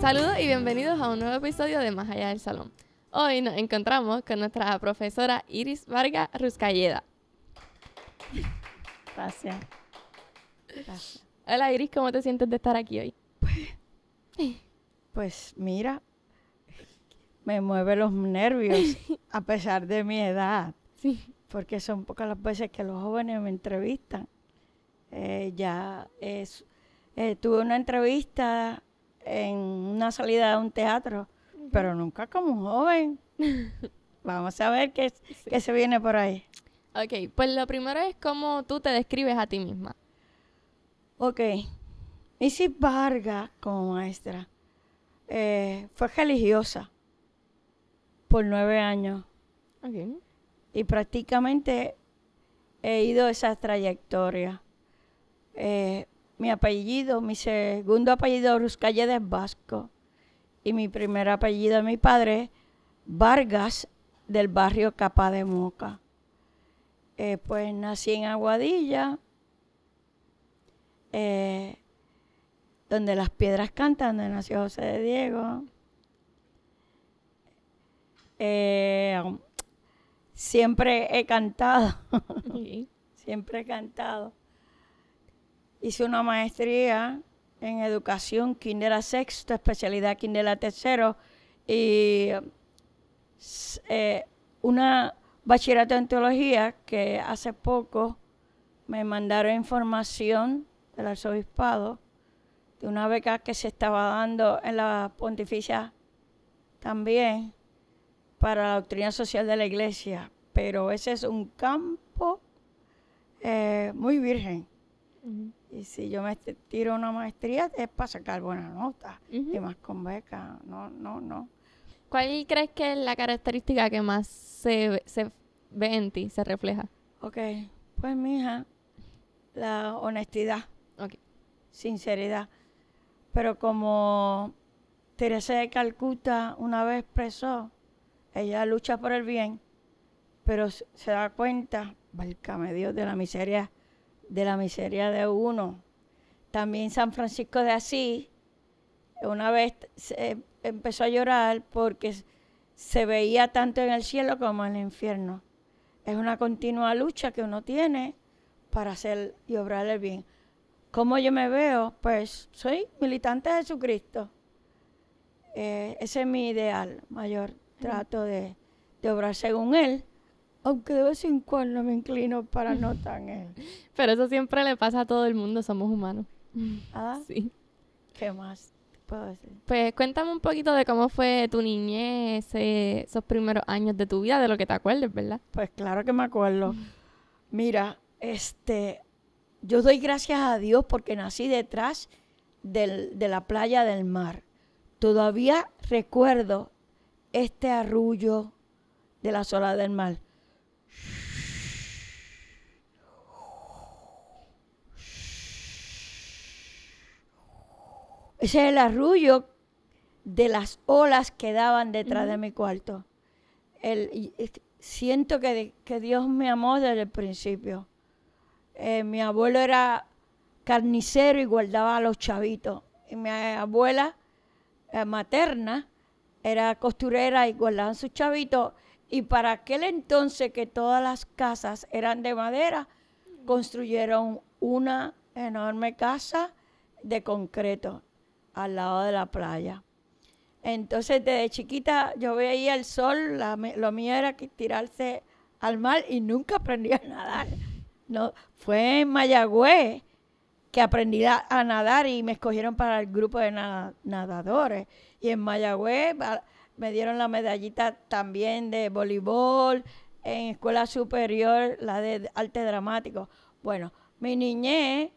Saludos y bienvenidos a un nuevo episodio de Más allá del salón. Hoy nos encontramos con nuestra profesora Iris Vargas Ruscalleda. Gracias. Hola Iris, ¿cómo te sientes de estar aquí hoy? Pues, pues mira, me mueve los nervios a pesar de mi edad. Sí. Porque son pocas las veces que los jóvenes me entrevistan. Eh, ya eh, tuve una entrevista en una salida de un teatro, pero nunca como joven. Vamos a ver qué, se viene por ahí. Ok, pues lo primero es cómo tú te describes a ti misma. Ok, Isis Vargas como maestra eh, fue religiosa por nueve años. Y prácticamente he ido esa trayectoria. Eh, mi apellido, mi segundo apellido calle de vasco y mi primer apellido de mi padre Vargas del barrio Capa de Moca. Eh, pues nací en Aguadilla, eh, donde las piedras cantan, donde nació José de Diego. Eh, siempre he cantado, siempre he cantado. Hice una maestría en educación a sexto, especialidad a tercero y eh, una bachillerato en teología que hace poco me mandaron información del arzobispado de una beca que se estaba dando en la pontificia también para la doctrina social de la iglesia, pero ese es un campo eh, muy virgen. Y si yo me tiro una maestría es para sacar buenas notas y más con beca. No, no, no. ¿Cuál crees que es la característica que más se, ve en ti, se refleja? Ok, pues mija, la honestidad, sinceridad. Pero como Teresa de Calcuta una vez expresó, ella lucha por el bien, pero se da cuenta, válgame Dios, de la miseria de la miseria de uno. También San Francisco de Asís, una vez empezó a llorar porque se veía tanto en el cielo como en el infierno. Es una continua lucha que uno tiene para hacer y obrar el bien. ¿Cómo yo me veo? Pues soy militante de Jesucristo. Eh, ese es mi ideal mayor. Trato de obrar según Él aunque de vez en cuando me inclino para no tan él. Eh. Pero eso siempre le pasa a todo el mundo, somos humanos. ¿Ah? Sí. ¿Qué más puedo decir? Pues cuéntame un poquito de cómo fue tu niñez, eh, esos primeros años de tu vida, de lo que te acuerdes, ¿verdad? Pues claro que me acuerdo. Mm. Mira, este, yo doy gracias a Dios porque nací detrás de la playa del mar. Todavía recuerdo este arrullo de la sola del mar Ese es el arrullo de las olas que daban detrás de mi cuarto. siento que, Dios me amó desde el principio. Eh, mi abuelo era carnicero y guardaba a los chavitos. Y mi abuela eh, materna era costurera y guardaban sus chavitos. Y para aquel entonces que todas las casas eran de madera, construyeron una enorme casa de concreto al lado de la playa. Entonces, desde chiquita yo veía el sol, lo mío era tirarse al mar y nunca aprendí a nadar. No, fue en Mayagüez que aprendí a, nadar y me escogieron para el grupo de nadadores. Y en Mayagüez me dieron la medallita también de voleibol, en escuela superior, la de arte dramático. Bueno, mi niñez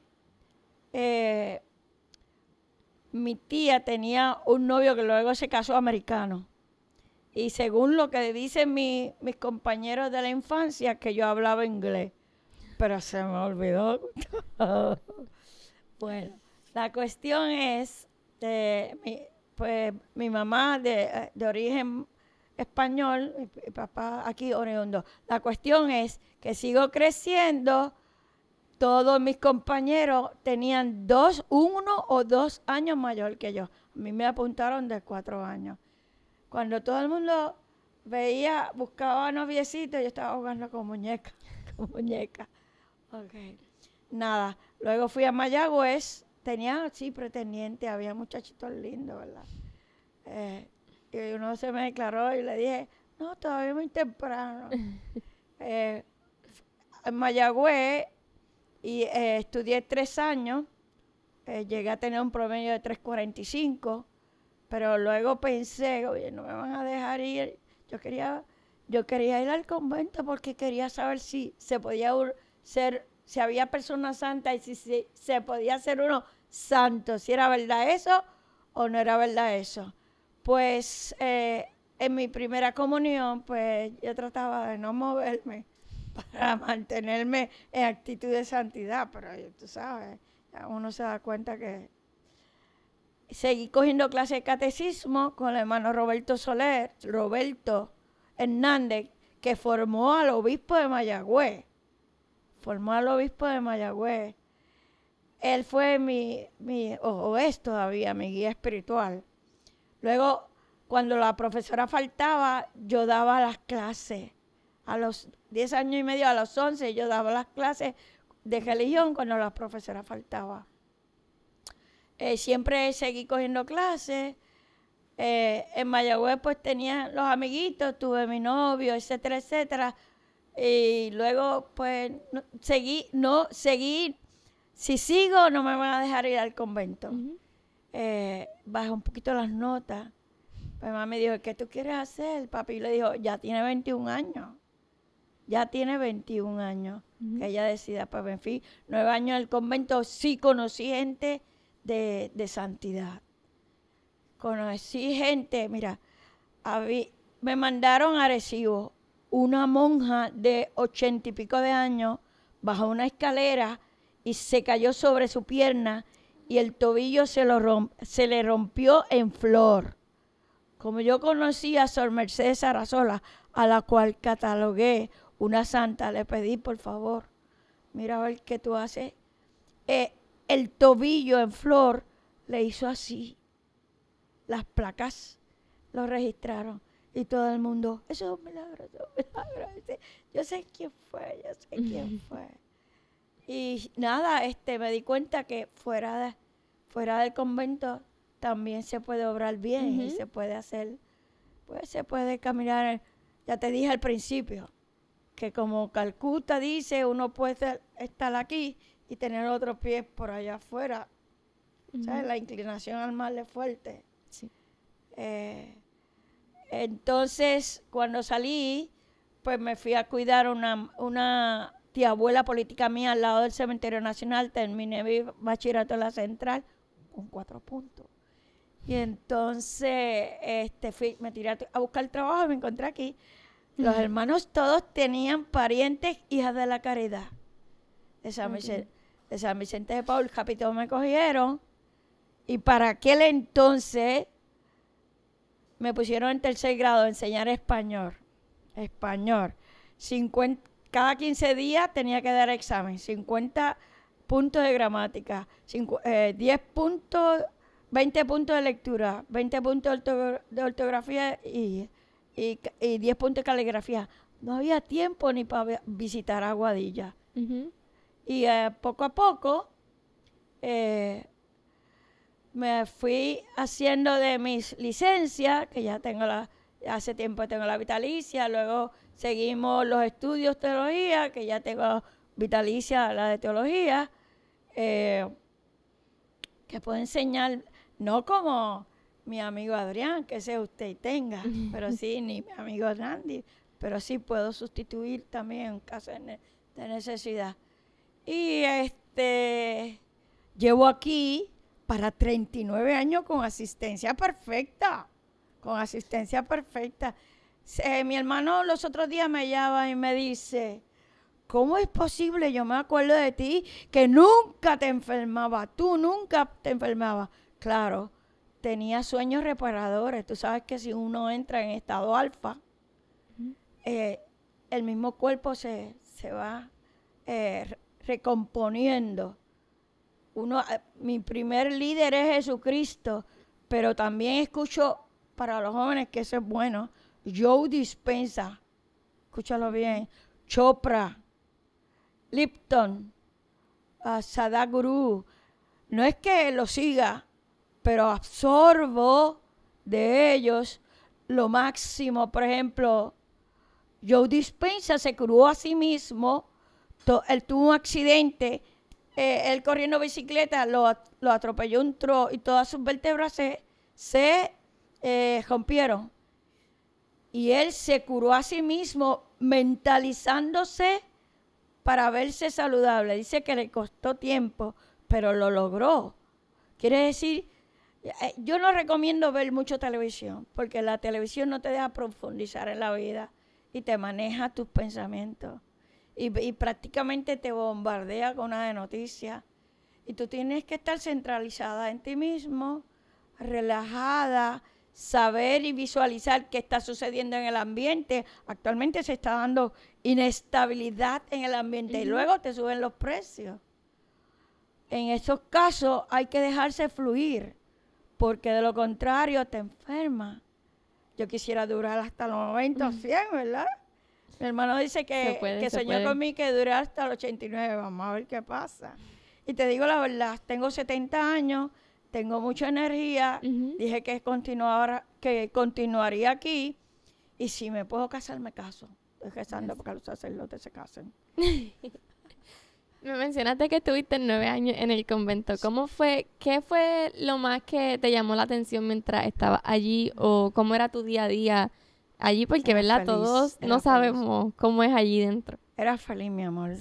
eh, mi tía tenía un novio que luego se casó americano. Y según lo que dicen mis compañeros de la infancia, que yo hablaba inglés. Pero se me olvidó. bueno, la cuestión es, de, eh, mi, pues mi mamá de, origen español, papá aquí oriundo. La cuestión es que sigo creciendo todos mis compañeros tenían dos, uno o dos años mayor que yo. A mí me apuntaron de cuatro años. Cuando todo el mundo veía, buscaba noviecitos, yo estaba jugando con muñeca, con muñeca. Nada, luego fui a Mayagüez, tenía, sí, pretendiente, había muchachitos lindos, ¿verdad? Eh, y uno se me declaró y le dije, no, todavía muy temprano. Eh, en Mayagüez y eh, estudié tres años, eh, llegué a tener un promedio de 3.45, pero luego pensé, oye, no me van a dejar ir. Yo quería, yo quería ir al convento porque quería saber si se podía ser, si había personas santas y si, se podía ser uno santo, si era verdad eso o no era verdad eso. Pues eh, en mi primera comunión, pues yo trataba de no moverme para mantenerme en actitud de santidad, pero tú sabes, uno se da cuenta que seguí cogiendo clases de catecismo con el hermano Roberto Soler, Roberto Hernández, que formó al obispo de Mayagüez. Formó al obispo de Mayagüez. Él fue mi, o es todavía mi guía espiritual. Luego, cuando la profesora faltaba, yo daba las clases a los 10 años y medio, a los 11, yo daba las clases de religión cuando la profesora faltaba. Eh, siempre seguí cogiendo clases. Eh, en Mayagüez pues tenía los amiguitos, tuve mi novio, etcétera, etcétera. Y luego pues seguí, no, seguí, si sigo no me van a dejar ir al convento. Eh, bajó un poquito las notas. Mi mamá me dijo, ¿qué tú quieres hacer, papi? le dijo, ya tiene 21 años ya tiene 21 años, que ella decida, para pues, en nueve años en el convento, sí conocí gente de, de santidad. Conocí gente, mira, me mandaron a Recibo una monja de ochenta y pico de años bajó una escalera y se cayó sobre su pierna y el tobillo se, lo se le rompió en flor. Como yo conocí a Sor Mercedes Arrasola, a la cual catalogué una santa, le pedí, por favor, mira a ver qué tú haces. Eh, el tobillo en flor le hizo así. Las placas lo registraron. Y todo el mundo, eso es un milagro, eso es un milagro. yo sé quién fue, yo sé quién fue. Y nada, este, me di cuenta que fuera, fuera del convento también se puede obrar bien y se puede hacer, pues se puede caminar, ya te dije al principio, que como Calcuta dice, uno puede estar aquí y tener otros pies por allá afuera. La inclinación al mal es fuerte. Sí. Eh, entonces, cuando salí, pues me fui a cuidar una, una tía abuela política mía al lado del Cementerio Nacional. Terminé mi bachillerato en la central con cuatro puntos. Y entonces este, fui, me tiré a, a buscar trabajo y me encontré aquí. Los hermanos todos tenían parientes hijas de la caridad. De San, Vicente, de Paul, Capitón me cogieron. Y para aquel entonces me pusieron en tercer grado a enseñar español. Español. cada 15 días tenía que dar examen. 50 puntos de gramática, 10 eh, puntos, 20 puntos de lectura, 20 puntos de ortografía y y, 10 puntos de caligrafía. No había tiempo ni para visitar Aguadilla. Y eh, poco a poco eh, me fui haciendo de mis licencias, que ya tengo la, hace tiempo tengo la vitalicia, luego seguimos los estudios de teología, que ya tengo vitalicia la de teología, eh, que puedo enseñar no como mi amigo Adrián, que sea usted y tenga, pero sí, ni mi amigo Randy, pero sí puedo sustituir también en caso de, necesidad. Y este, llevo aquí para 39 años con asistencia perfecta, con asistencia perfecta. mi hermano los otros días me llama y me dice, ¿cómo es posible? Yo me acuerdo de ti que nunca te enfermaba, tú nunca te enfermabas. Claro, tenía sueños reparadores. Tú sabes que si uno entra en estado alfa, eh, el mismo cuerpo se, va eh, recomponiendo. Uno, eh, mi primer líder es Jesucristo, pero también escucho para los jóvenes que eso es bueno. Joe Dispensa, escúchalo bien, Chopra, Lipton, ah, Sadhguru. Sadaguru. No es que lo siga, pero absorbo de ellos lo máximo. Por ejemplo, Joe Dispensa se curó a sí mismo, él tuvo un accidente, eh, él corriendo bicicleta, lo, atropelló un tro y todas sus vértebras se, eh, rompieron. Y él se curó a sí mismo mentalizándose para verse saludable. Dice que le costó tiempo, pero lo logró. Quiere decir eh, yo no recomiendo ver mucho televisión, porque la televisión no te deja profundizar en la vida y te maneja tus pensamientos. Y, prácticamente te bombardea con una de noticias. Y tú tienes que estar centralizada en ti mismo, relajada, saber y visualizar qué está sucediendo en el ambiente. Actualmente se está dando inestabilidad en el ambiente y luego te suben los precios. En esos casos hay que dejarse fluir porque de lo contrario te enferma. Yo quisiera durar hasta los 90 o 100, ¿verdad? Mi hermano dice que, que soñó conmigo que dure hasta los 89. Vamos a ver qué pasa. Y te digo la verdad, tengo 70 años, tengo mucha energía, dije que, que continuaría aquí y si me puedo casar, me caso. Estoy rezando porque los sacerdotes se casen. Me mencionaste que estuviste nueve años en el convento. ¿Cómo fue, qué fue lo más que te llamó la atención mientras estabas allí o cómo era tu día a día allí? Porque, ¿verdad? Todos no sabemos cómo es allí dentro. Era feliz, mi amor.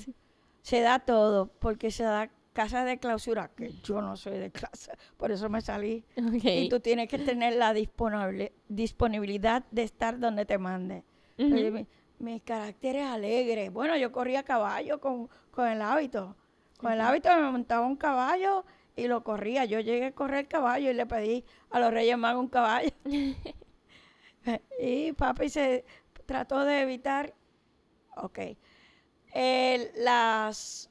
Se da todo, porque se da casa de clausura, que yo no soy de casa, por eso me salí. Y tú tienes que tener la disponibilidad de estar donde te mande. mi, mis es alegre. Bueno, yo corría a caballo con con el hábito. Con el hábito me montaba un caballo y lo corría. Yo llegué a correr caballo y le pedí a los Reyes Magos un caballo. y papi se trató de evitar. Ok. las,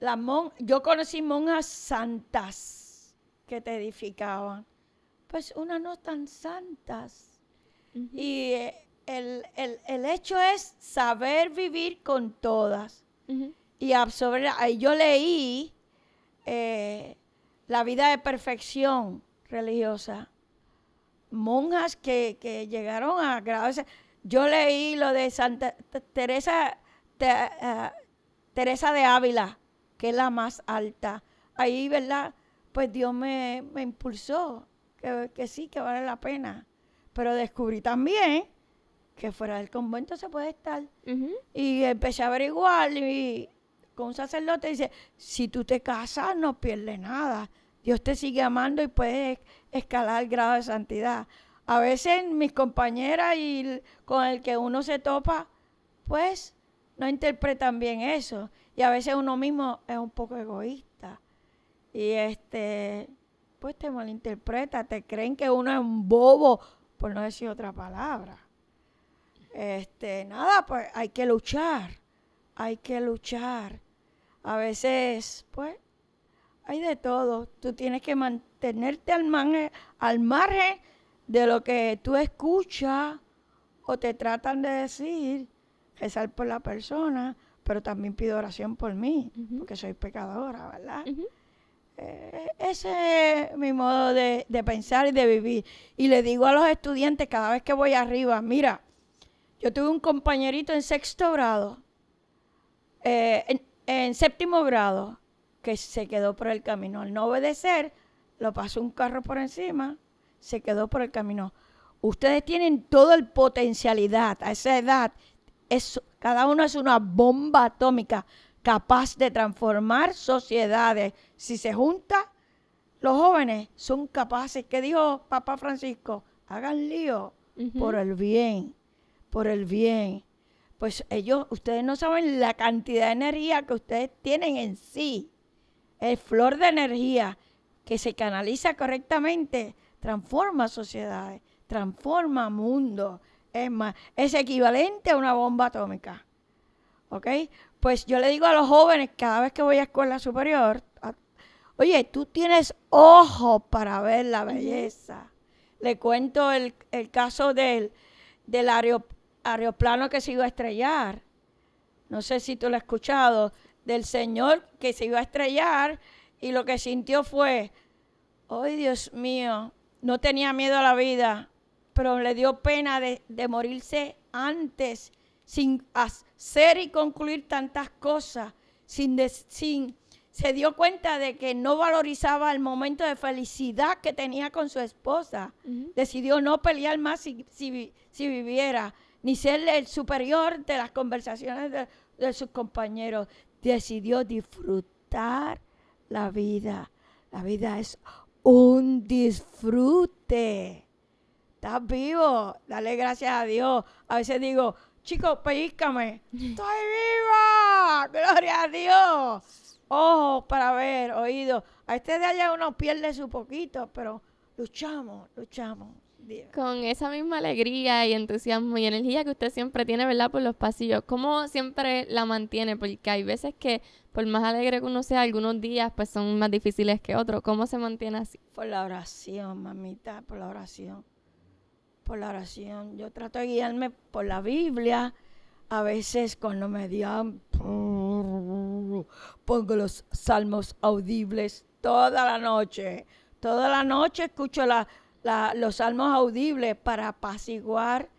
las mon yo conocí monjas santas que te edificaban. Pues unas no tan santas. Y eh, el, hecho es saber vivir con todas y absorber. Yo leí eh, La vida de perfección religiosa. Monjas que, llegaron a grados Yo leí lo de Santa Teresa, ah, Teresa de Ávila, que es la más alta. Ahí, ¿verdad? Pues Dios me, impulsó, que, sí, que vale la pena. Pero descubrí también que fuera del convento se puede estar. Y empecé a averiguar y, con un sacerdote, dice, si tú te casas no pierdes nada. Dios te sigue amando y puedes escalar el grado de santidad. A veces mis compañeras y con el que uno se topa, pues no interpretan bien eso. Y a veces uno mismo es un poco egoísta. Y este, pues te malinterpreta, te creen que uno es un bobo, por no decir otra palabra. Este, nada, pues hay que luchar, hay que luchar. A veces, pues, hay de todo. Tú tienes que mantenerte al, margen de lo que tú escuchas o te tratan de decir, rezar por la persona, pero también pido oración por mí, porque soy pecadora, ¿verdad? Eh, ese es mi modo de, pensar y de vivir. Y le digo a los estudiantes cada vez que voy arriba, mira, yo tuve un compañerito en sexto grado, eh, en séptimo grado, que se quedó por el camino. Al no obedecer, lo pasó un carro por encima, se quedó por el camino. Ustedes tienen toda la potencialidad a esa edad. cada uno es una bomba atómica capaz de transformar sociedades. Si se junta, los jóvenes son capaces. ¿Qué dijo Papa Francisco? Hagan lío por el bien, por el bien pues ellos, ustedes no saben la cantidad de energía que ustedes tienen en sí. El flor de energía que se canaliza correctamente transforma sociedades, transforma mundo. Es más, es equivalente a una bomba atómica. ¿Ok? Pues yo le digo a los jóvenes cada vez que voy a escuela superior, oye, tú tienes ojo para ver la belleza. Le cuento el, caso del, del aeropuerto Plano que se iba a estrellar. No sé si tú lo has escuchado, del Señor que se iba a estrellar y lo que sintió fue, ay Dios mío, no tenía miedo a la vida, pero le dio pena de, morirse antes, sin hacer y concluir tantas cosas, sin, sin, se dio cuenta de que no valorizaba el momento de felicidad que tenía con su esposa. Decidió no pelear más si viviera ni ser el superior de las conversaciones de, sus compañeros. Decidió disfrutar la vida. La vida es un disfrute. Estás vivo, dale gracias a Dios. A veces digo, chicos, pellízcame. Estoy viva, gloria a Dios. Ojo para ver, oído. A este de allá uno pierde su poquito, pero luchamos, luchamos con esa misma alegría y entusiasmo y energía que usted siempre tiene, ¿verdad? Por los pasillos. ¿Cómo siempre la mantiene? Porque hay veces que, por más alegre que uno sea, algunos días pues son más difíciles que otros. ¿Cómo se mantiene así? Por la oración, mamita, por la oración. Por la oración. Yo trato de guiarme por la Biblia. A veces cuando me digan, pongo los salmos audibles toda la noche. Toda la noche escucho la los salmos audibles para apaciguar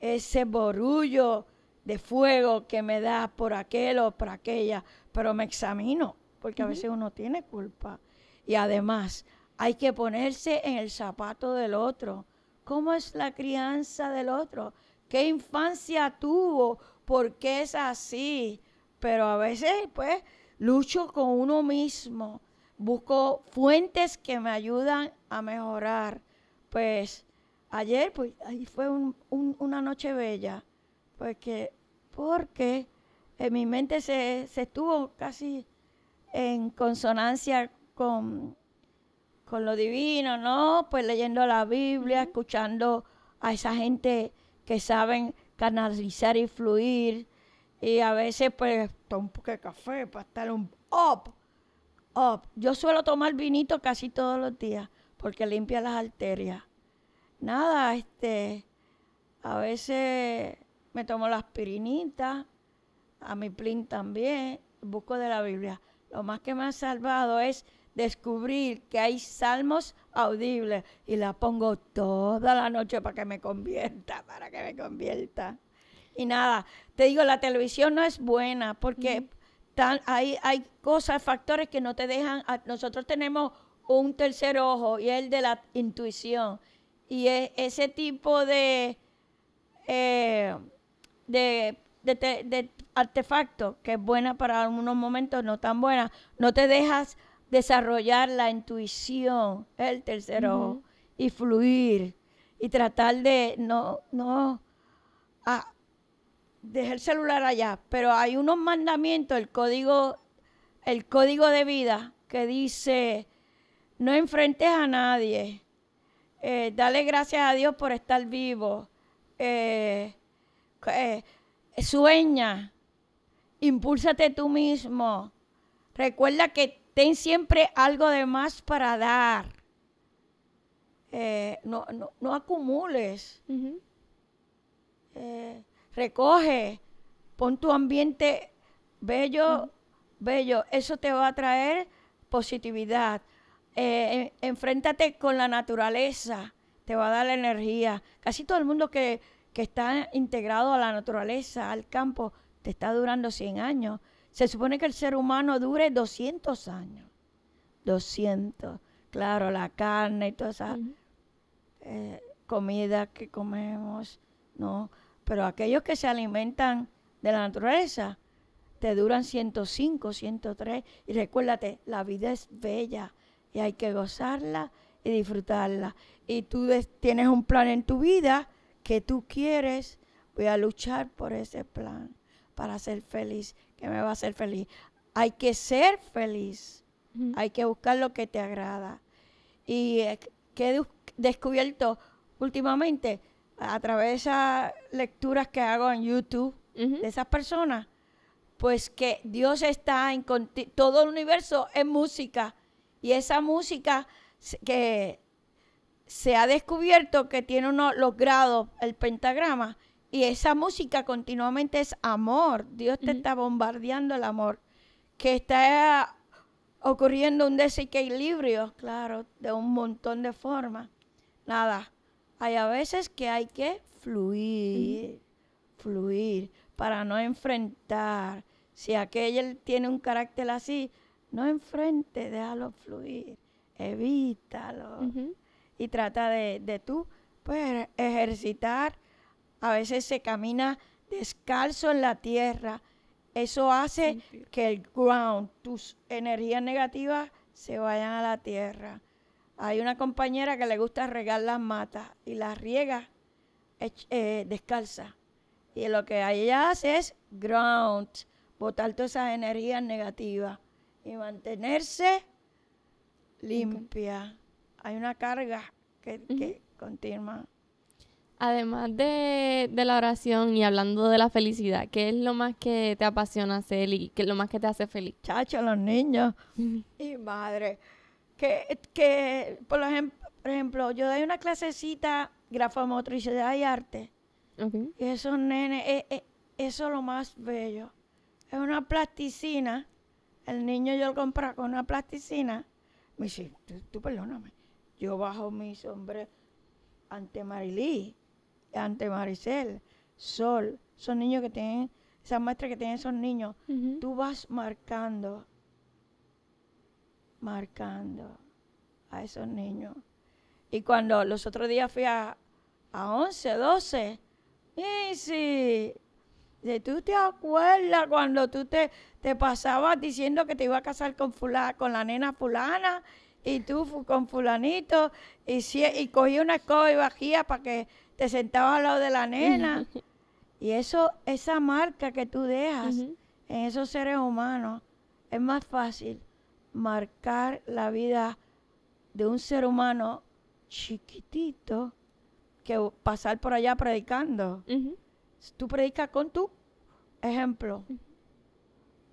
ese borullo de fuego que me da por aquel o por aquella, pero me examino, porque a veces uno tiene culpa. Y además, hay que ponerse en el zapato del otro. ¿Cómo es la crianza del otro? ¿Qué infancia tuvo? ¿Por qué es así? Pero a veces, pues, lucho con uno mismo. Busco fuentes que me ayudan a mejorar pues ayer, pues ahí fue una noche bella, porque, porque en eh, mi mente se, estuvo casi en consonancia con, con, lo divino, ¿no? Pues leyendo la Biblia, escuchando a esa gente que saben canalizar y fluir. Y a veces, pues, tomo un poco de café para estar un up, up. Yo suelo tomar vinito casi todos los días porque limpia las arterias. Nada, este, a veces me tomo las pirinitas, a mi plin también, busco de la Biblia. Lo más que me ha salvado es descubrir que hay salmos audibles y la pongo toda la noche para que me convierta, para que me convierta. Y nada, te digo, la televisión no es buena porque tan, hay, hay cosas, factores que no te dejan, nosotros tenemos un tercer ojo y el de la intuición. Y es ese tipo de, eh, de, artefacto que es buena para algunos momentos, no tan buena, no te dejas desarrollar la intuición, el tercer ojo, y fluir y tratar de no, no, dejar el celular allá. Pero hay unos mandamientos, el código, el código de vida que dice no enfrentes a nadie. Eh, dale gracias a Dios por estar vivo. Eh, eh, sueña. Impúlsate tú mismo. Recuerda que ten siempre algo de más para dar. No, acumules. recoge. Pon tu ambiente bello, bello. Eso te va a traer positividad. Eh, enfréntate con la naturaleza, te va a dar la energía. Casi todo el mundo que, está integrado a la naturaleza, al campo, te está durando 100 años. Se supone que el ser humano dure 200 años. 200. Claro, la carne y toda esa eh, comida que comemos, ¿no? Pero aquellos que se alimentan de la naturaleza, te duran 105, 103. Y recuérdate, la vida es bella y hay que gozarla y disfrutarla. Y tú tienes un plan en tu vida que tú quieres, voy a luchar por ese plan para ser feliz, que me va a hacer feliz. Hay que ser feliz, hay que buscar lo que te agrada. Y que he descubierto últimamente a través de esas lecturas que hago en YouTube de esas personas, pues que Dios está en todo el universo en música y esa música que se ha descubierto que tiene uno los grados, el pentagrama, y esa música continuamente es amor. Dios te está bombardeando el amor. Que está ocurriendo un desequilibrio, claro, de un montón de formas. Nada, hay a veces que hay que fluir, fluir, para no enfrentar. Si aquel tiene un carácter así, no enfrente, déjalo fluir, evítalo. Y trata de, tú, pues, ejercitar. A veces se camina descalzo en la tierra. Eso hace que el ground, tus energías negativas, se vayan a la tierra. Hay una compañera que le gusta regar las matas y las riega eh, descalza. Y lo que ella hace es ground, botar todas esas energías negativas y mantenerse limpia. Hay una carga que, continúa. Además de, la oración y hablando de la felicidad, ¿qué es lo más que te apasiona hacer y qué es lo más que te hace feliz? Chacho, los niños y madre. Que, que por, ejemplo, por ejemplo, yo doy una clasecita grafomotricidad y arte. Y esos nenes, eh, eh, eso es lo más bello. Es una plasticina el niño yo lo compré con una plasticina. Me dice, tú, perdóname. Yo bajo mi sombrero ante Marilí, ante Maricel, Sol. Son niños que tienen, esa maestra que tienen esos niños. Tú vas marcando, marcando a esos niños. Y cuando los otros días fui a, a 11, 12, y sí, ¿Tú te acuerdas cuando tú te, te pasabas diciendo que te iba a casar con, fula, con la nena fulana y tú con fulanito y, si, y cogí una escoba y bajía para que te sentabas al lado de la nena? Y eso, esa marca que tú dejas en esos seres humanos, es más fácil marcar la vida de un ser humano chiquitito que pasar por allá predicando. Tú predicas con tu Ejemplo,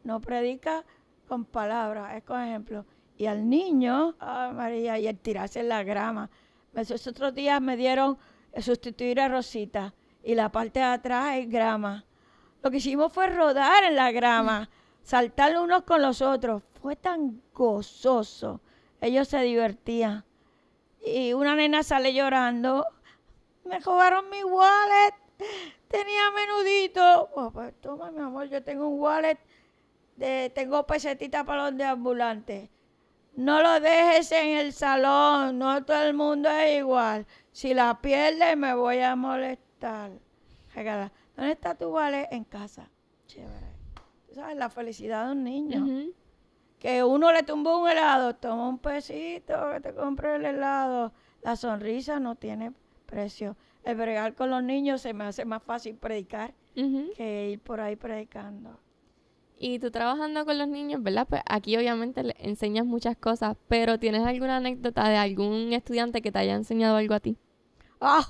no predica con palabras, es con ejemplo. Y al niño, ay María, y el tirarse en la grama. Esos otros días me dieron sustituir a Rosita y la parte de atrás es grama. Lo que hicimos fue rodar en la grama, saltar unos con los otros. Fue tan gozoso. Ellos se divertían. Y una nena sale llorando. Me robaron mi wallet tenía menudito. Pues toma, mi amor, yo tengo un wallet, de, tengo pesetitas para los de ambulantes. No lo dejes en el salón, no todo el mundo es igual. Si la pierdes me voy a molestar. Regala. ¿Dónde está tu wallet? En casa. Chévere. sabes la felicidad de un niño? Que uno le tumbó un helado, toma un pesito, que te compre el helado. La sonrisa no tiene precio el bregar con los niños se me hace más fácil predicar que ir por ahí predicando. Y tú trabajando con los niños, ¿verdad? Pues aquí obviamente le enseñas muchas cosas, pero ¿tienes alguna anécdota de algún estudiante que te haya enseñado algo a ti? ¡Ah!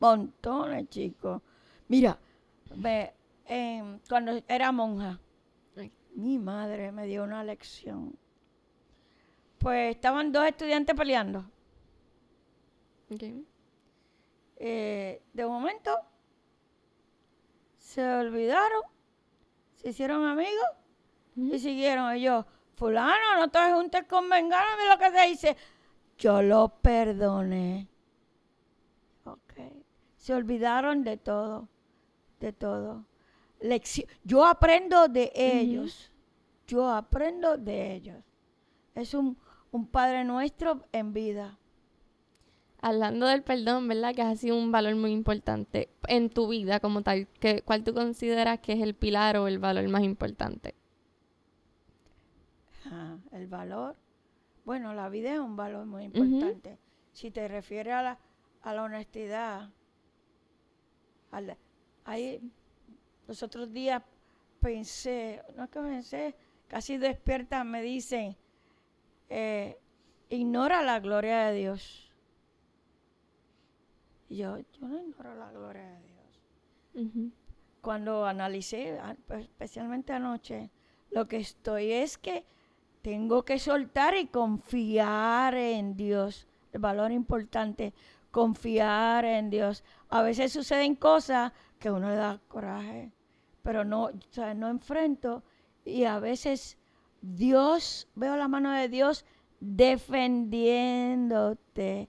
montones, chicos. Mira, em, cuando era monja, mi madre me dio una lección. Pues estaban dos estudiantes peleando. Eh, de momento se olvidaron, se hicieron amigos y siguieron. ellos fulano, no te juntes con Vengano, lo que te dice. Yo lo perdoné. Ok. Se olvidaron de todo, de todo. Yo aprendo de ellos. Yo aprendo de ellos. Es un, un Padre nuestro en vida hablando del perdón, ¿verdad? Que ha sido un valor muy importante en tu vida como tal. Que, ¿Cuál tú consideras que es el pilar o el valor más importante? Ah, el valor. Bueno, la vida es un valor muy importante. Si te refieres a la, a la honestidad, ahí los otros días pensé, no es que pensé, casi despierta me dicen, eh, ignora la gloria de Dios yo, yo no ignoro la gloria de Dios. Cuando analicé, pues, especialmente anoche, lo que estoy es que tengo que soltar y confiar en Dios. El valor importante, confiar en Dios. A veces suceden cosas que uno le da coraje, pero no, o sea, no enfrento. Y a veces Dios, veo la mano de Dios defendiéndote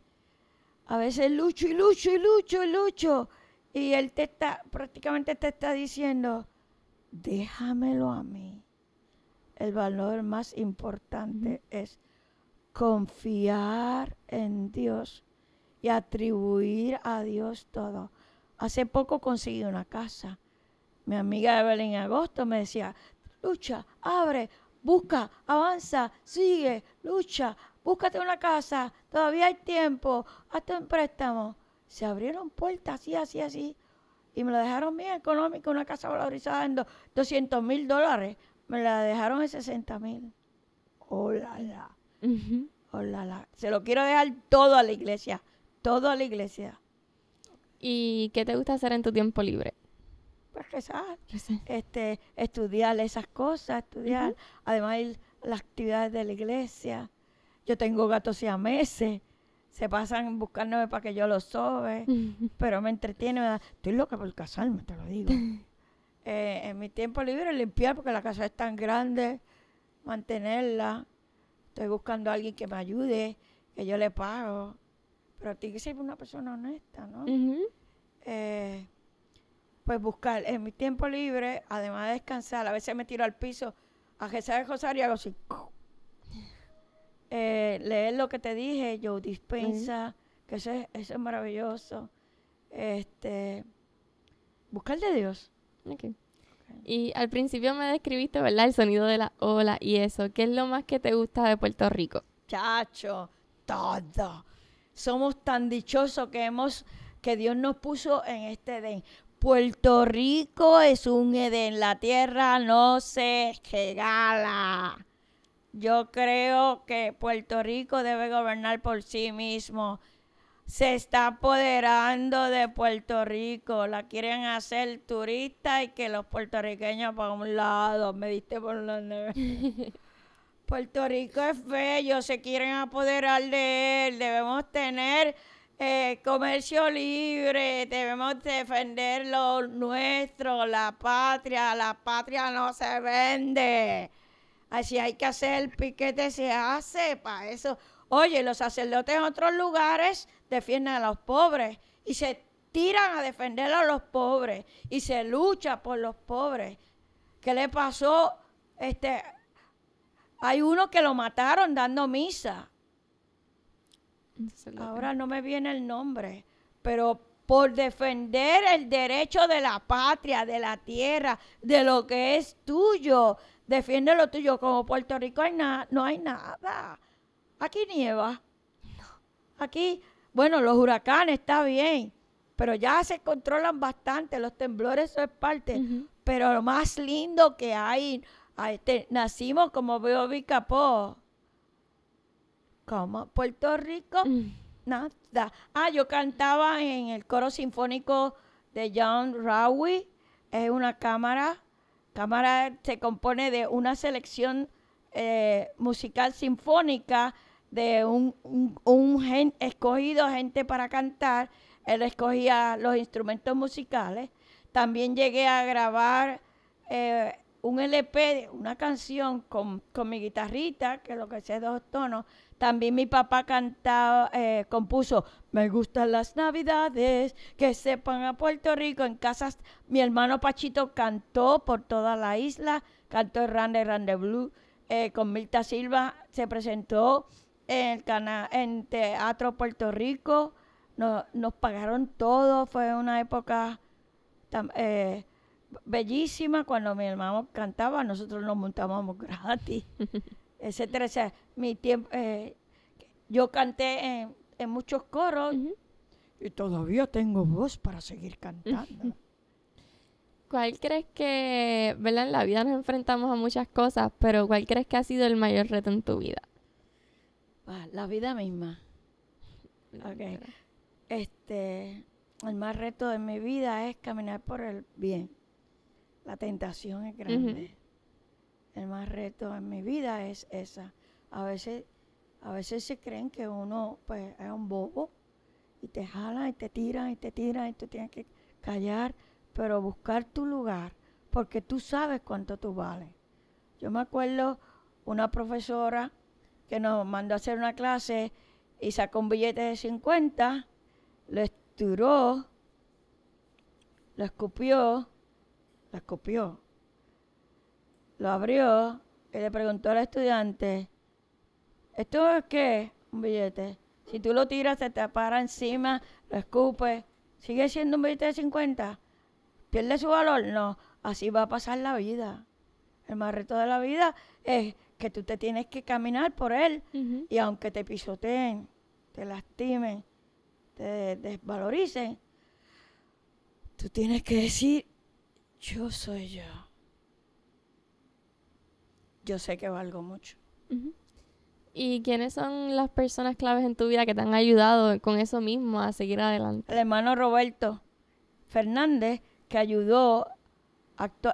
a veces lucho y lucho y lucho y lucho. Y él te está, prácticamente te está diciendo, déjamelo a mí. El valor más importante es confiar en Dios y atribuir a Dios todo. Hace poco conseguí una casa. Mi amiga Evelyn Agosto me decía, lucha, abre, busca, avanza, sigue, lucha, búscate una casa, todavía hay tiempo, hazte un préstamo. Se abrieron puertas así, así, así. Y me lo dejaron bien económico, una casa valorizada en 200 mil dólares. Me la dejaron en 60 mil. Oh, la, la. Oh, la, Se lo quiero dejar todo a la iglesia. Todo a la iglesia. ¿Y qué te gusta hacer en tu tiempo libre? Pues rezar. Este, estudiar esas cosas, estudiar. Además, las actividades de la iglesia. Yo tengo gatos a meses. Se pasan buscándome para que yo los sobe. pero me entretiene. estoy loca por casarme, te lo digo. Eh, en mi tiempo libre limpiar porque la casa es tan grande. Mantenerla. Estoy buscando a alguien que me ayude, que yo le pago. Pero tiene que ser una persona honesta, ¿no? Eh, pues buscar en mi tiempo libre, además de descansar, a veces me tiro al piso a Jesús de rosario y hago así. Eh, leer lo que te dije, yo Dispensa, que eso es, maravilloso. Este, buscar de Dios. Y al principio me describiste, ¿verdad? El sonido de la ola y eso. ¿Qué es lo más que te gusta de Puerto Rico? Chacho, todo. Somos tan dichosos que hemos, que Dios nos puso en este Edén. Puerto Rico es un Edén, la tierra no se regala. Yo creo que Puerto Rico debe gobernar por sí mismo. Se está apoderando de Puerto Rico. La quieren hacer turista y que los puertorriqueños para un lado. Me diste por la Puerto Rico es bello, se quieren apoderar de él. Debemos tener eh, comercio libre, debemos defender lo nuestro, la patria. La patria no se vende. Así hay que hacer el piquete, se hace para eso. Oye, los sacerdotes en otros lugares defienden a los pobres y se tiran a defender a los pobres y se lucha por los pobres. ¿Qué le pasó? Este, hay uno que lo mataron dando misa. Ahora no me viene el nombre, pero por defender el derecho de la patria, de la tierra, de lo que es tuyo, defiende lo tuyo. Como Puerto Rico no hay nada. Aquí nieva. Aquí, bueno, los huracanes está bien, pero ya se controlan bastante. Los temblores, eso es parte. Pero lo más lindo que hay, este, nacimos como veo Capó. Como Puerto Rico, mm. nada. Ah, yo cantaba en el coro sinfónico de John Rawi. Es una cámara cámara se compone de una selección eh, musical sinfónica de un, un, escogido gente para cantar. Él escogía los instrumentos musicales. También llegué a grabar eh, un e LP, una canción con, mi guitarrita, que lo que sé dos tonos, también mi papá cantaba, eh, compuso, me gustan las navidades, que sepan a Puerto Rico, en casas, mi hermano Pachito cantó por toda la isla, cantó Rande Rande Blue, eh, con Milta Silva, se presentó en, el Teatro Puerto Rico, nos, pagaron todo, fue una época... Eh, bellísima cuando mi hermano cantaba, nosotros nos montábamos gratis. etcétera. O sea, mi tiempo, eh, yo canté en, muchos coros y todavía tengo voz para seguir cantando. ¿Cuál crees que, verdad, en la vida nos enfrentamos a muchas cosas, pero cuál crees que ha sido el mayor reto en tu vida? Ah, la vida misma. Okay. Este, el más reto de mi vida es caminar por el bien. La tentación es grande el más reto en mi vida es esa. A veces, a veces se creen que uno pues, es un bobo y te jalan y te tiran y te tiran y tú tienes que callar, pero buscar tu lugar porque tú sabes cuánto tú vales. Yo me acuerdo una profesora que nos mandó a hacer una clase y sacó un billete de 50, lo estiró, lo escupió, lo escupió, lo abrió y le preguntó al estudiante, ¿esto es qué? Un billete. Si tú lo tiras, se te para encima, lo escupes. ¿Sigue siendo un billete de 50? ¿Pierde su valor? No, así va a pasar la vida. El más reto de la vida es que tú te tienes que caminar por él y aunque te pisoteen, te lastimen, te desvaloricen, tú tienes que decir, yo soy yo yo sé que valgo mucho. ¿Y quiénes son las personas claves en tu vida que te han ayudado con eso mismo a seguir adelante? El hermano Roberto Fernández, que ayudó,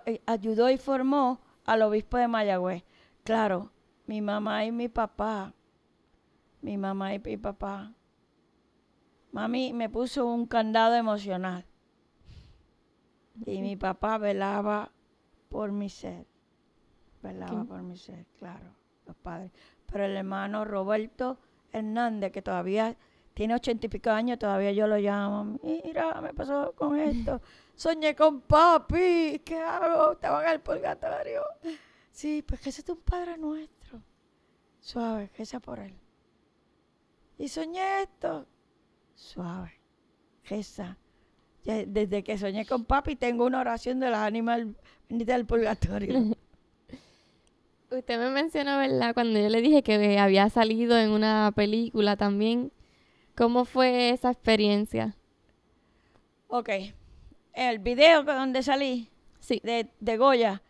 eh, ayudó y formó al obispo de Mayagüez. Claro, mi mamá y mi papá. Mi mamá y mi papá. Mami me puso un candado emocional. Y mi papá velaba por mi ser por mi ser, claro, los padres. Pero el hermano Roberto Hernández, que todavía tiene ochenta y pico años, todavía yo lo llamo. Mira, me pasó con esto. Soñé con papi. ¿Qué hago? Estaba en el purgatorio. Sí, pues que ese es un padre nuestro. Suave, que sea por él. Y soñé esto. Suave, que desde que soñé con papi tengo una oración de las ánimas del purgatorio. Usted me mencionó, ¿verdad? Cuando yo le dije que había salido en una película también. ¿Cómo fue esa experiencia? Ok. El video donde salí. Sí. De, Goya.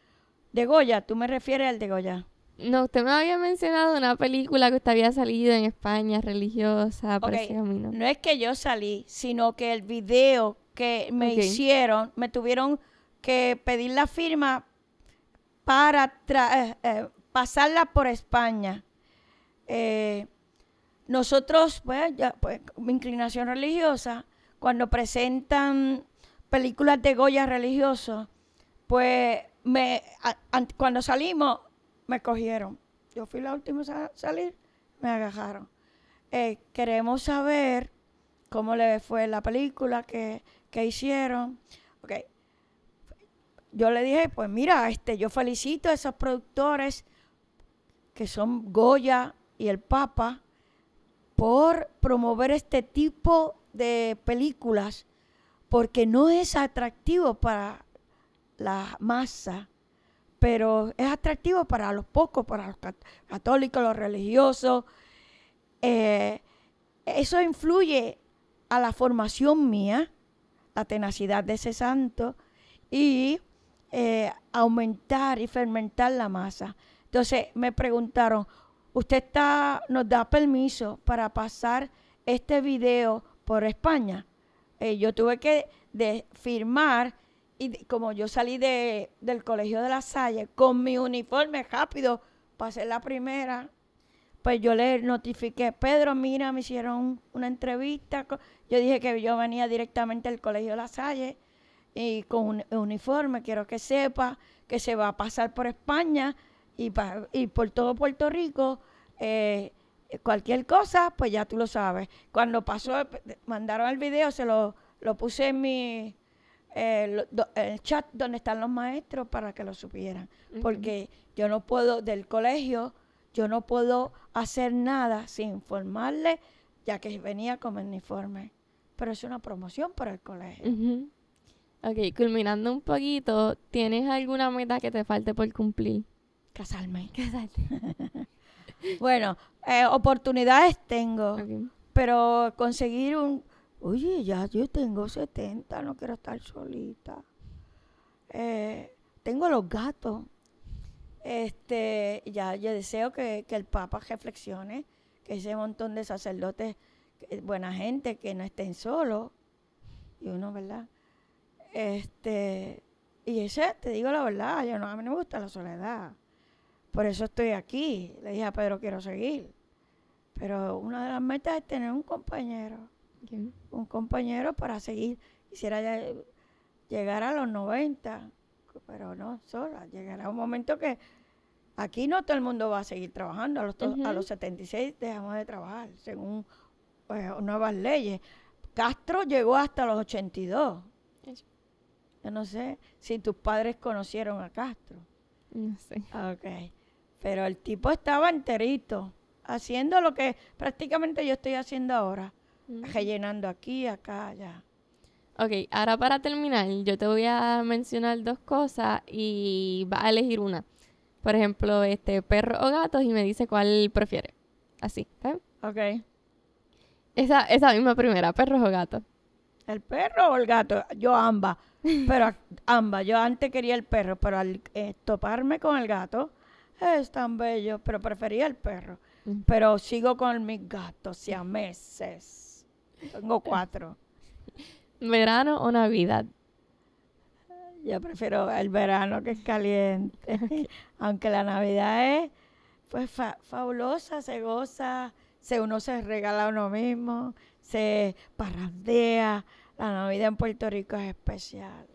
De Goya, ¿tú me refieres al de Goya? No, usted me había mencionado una película que usted había salido en España, religiosa, por No es que yo salí, sino que el video que me hicieron, me tuvieron que pedir la firma para eh, eh, pasarla por España. Eh, nosotros, pues, pues, mi inclinación religiosa, cuando presentan películas de Goya religioso, pues cuando salimos me cogieron. Yo fui la última a salir, me agarraron. queremos saber cómo le fue la película que, hicieron. Okay yo le dije, pues mira, este, yo felicito a esos productores que son Goya y el Papa por promover este tipo de películas porque no es atractivo para la masa, pero es atractivo para los pocos, para los católicos, los religiosos. Eh, eso influye a la formación mía, la tenacidad de ese santo y eh, aumentar y fermentar la masa. Entonces me preguntaron, ¿usted está, nos da permiso para pasar este video por España? Eh, yo tuve que firmar y como yo salí de, del colegio de la Salle con mi uniforme rápido, para hacer la primera, pues yo le notifiqué, Pedro, mira, me hicieron una entrevista. Yo dije que yo venía directamente al colegio de la Salle y con un uniforme, quiero que sepa que se va a pasar por España y, y por todo Puerto Rico. Eh, cualquier cosa, pues ya tú lo sabes. Cuando pasó, mandaron el video, se lo, lo puse en mi eh, el chat donde están los maestros para que lo supieran. Porque yo no puedo, del colegio, yo no puedo hacer nada sin informarle, ya que venía con el uniforme. Pero es una promoción para el colegio. Ok, culminando un poquito, ¿tienes alguna meta que te falte por cumplir? Casarme. Casarte. bueno, eh, oportunidades tengo, pero conseguir un... Oye, ya yo tengo 70, no quiero estar solita. Eh, tengo los gatos. Este, ya yo deseo que, que el Papa reflexione, que ese montón de sacerdotes, buena gente, que no estén solos. Y uno, ¿verdad? Este, y ese te digo la verdad, yo no, a mí me gusta la soledad. Por eso estoy aquí. Le dije a Pedro, quiero seguir. Pero una de las metas es tener un compañero. Un compañero para seguir. Quisiera eh, llegar a los 90, pero no sola. Llegará un momento que aquí no todo el mundo va a seguir trabajando. A los, 76 dejamos de trabajar, según eh, nuevas leyes. Castro llegó hasta los 82 yo no sé si tus padres conocieron a Castro. No sé. Ah, ok. Pero el tipo estaba enterito, haciendo lo que prácticamente yo estoy haciendo ahora. Mm. Rellenando aquí, acá, allá. Ok, ahora para terminar, yo te voy a mencionar dos cosas y vas a elegir una. Por ejemplo, este perro o gatos y me dice cuál prefiere. Así, ¿está Ok. Esa, esa misma primera, perros o gatos. ¿El perro o el gato? Yo ambas. Pero ambas. Yo antes quería el perro, pero al eh, toparme con el gato, eh, es tan bello, pero prefería el perro. Pero sigo con mis gatos, si a meses. Tengo cuatro. ¿Verano o Navidad? Yo prefiero el verano que es caliente. Aunque la Navidad es pues, fabulosa, se goza, se uno se regala a uno mismo, se parrandea. La Navidad en Puerto Rico es especial.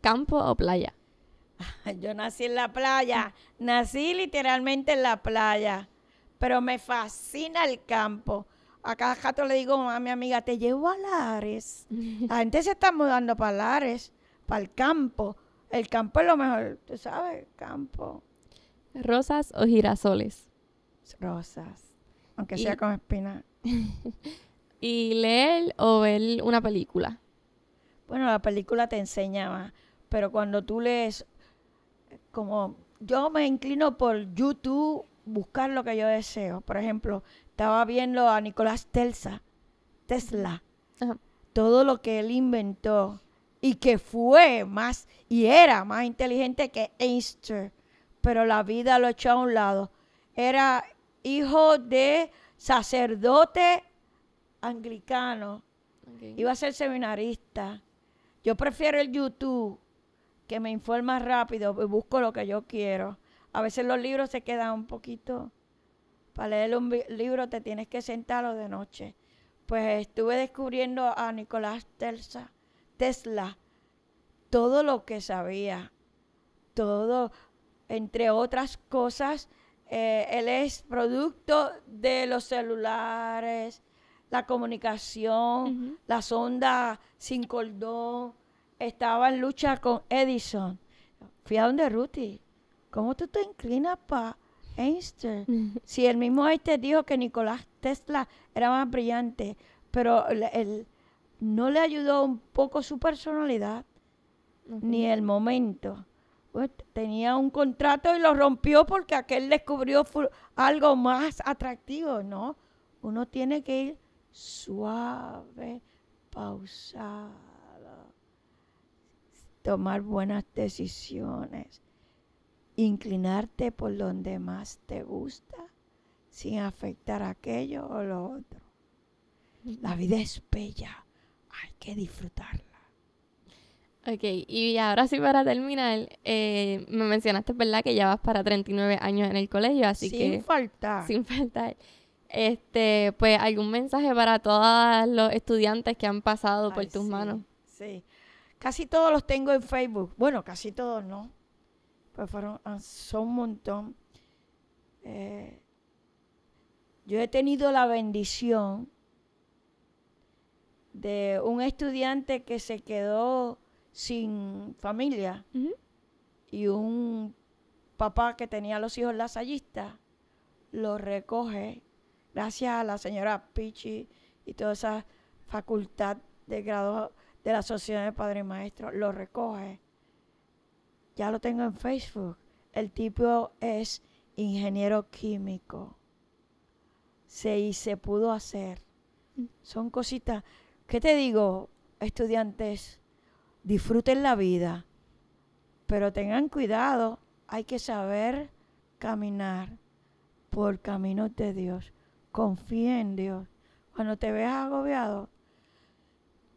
¿Campo o playa? Yo nací en la playa, nací literalmente en la playa, pero me fascina el campo. A cada jato le digo a mi amiga, te llevo a Lares. La gente se está mudando para Lares, para el campo. El campo es lo mejor, tú sabes, campo. ¿Rosas o girasoles? Rosas. Aunque sea con espina. y leer o ver una película. Bueno, la película te enseñaba, pero cuando tú lees, como yo me inclino por YouTube buscar lo que yo deseo. Por ejemplo, estaba viendo a Nicolás Telsa, Tesla, todo lo que él inventó y que fue más y era más inteligente que Einstein, pero la vida lo echó a un lado. Era hijo de sacerdote anglicano. Iba a ser seminarista. Yo prefiero el YouTube, que me informa rápido y busco lo que yo quiero. A veces los libros se quedan un poquito. Para leer un libro te tienes que sentarlo de noche. Pues estuve descubriendo a Nicolás Tesla, Tesla todo lo que sabía, todo, entre otras cosas, eh, él es producto de los celulares, la comunicación, las la sonda sin cordón. Estaba en lucha con Edison. Fui a donde Ruti. ¿Cómo tú te inclinas para Einstein? Si el mismo Einstein dijo que Nicolás Tesla era más brillante, pero él no le ayudó un poco su personalidad ni el momento. Pues, tenía un contrato y lo rompió porque aquel descubrió algo más atractivo, ¿no? Uno tiene que ir suave, pausado, tomar buenas decisiones, inclinarte por donde más te gusta sin afectar aquello o lo otro. La vida es bella, hay que disfrutarla. Ok, y ahora sí para terminar, eh, me mencionaste, ¿verdad? Que ya vas para 39 años en el colegio, así que... Sin faltar. Sin faltar. Este, pues, ¿algún mensaje para todos los estudiantes que han pasado por tus manos? Sí, casi todos los tengo en Facebook. Bueno, casi todos no. Pues fueron, ah, son un montón. Eh, yo he tenido la bendición de un estudiante que se quedó sin familia y un papá que tenía los hijos lasallistas lo recoge gracias a la señora Pichi y toda esa facultad de grado de la asociación de Padre y Maestro, lo recoge. Ya lo tengo en Facebook. El tipo es ingeniero químico. Se, y pudo hacer. Mm. Son cositas. ¿Qué te digo, estudiantes? disfruten la vida, pero tengan cuidado, hay que saber caminar por caminos de Dios. Confía en Dios. Cuando te veas agobiado,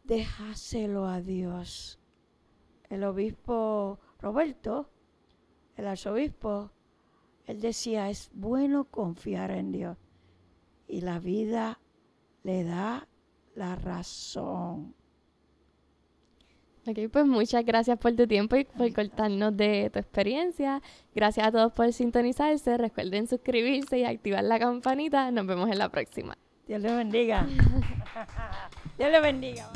déjaselo a Dios. El obispo Roberto, el arzobispo, él decía, es bueno confiar en Dios. Y la vida le da la razón. Ok, pues muchas gracias por tu tiempo y por contarnos de tu experiencia. Gracias a todos por sintonizarse. Recuerden suscribirse y activar la campanita. Nos vemos en la próxima. Dios les bendiga. Dios los bendiga.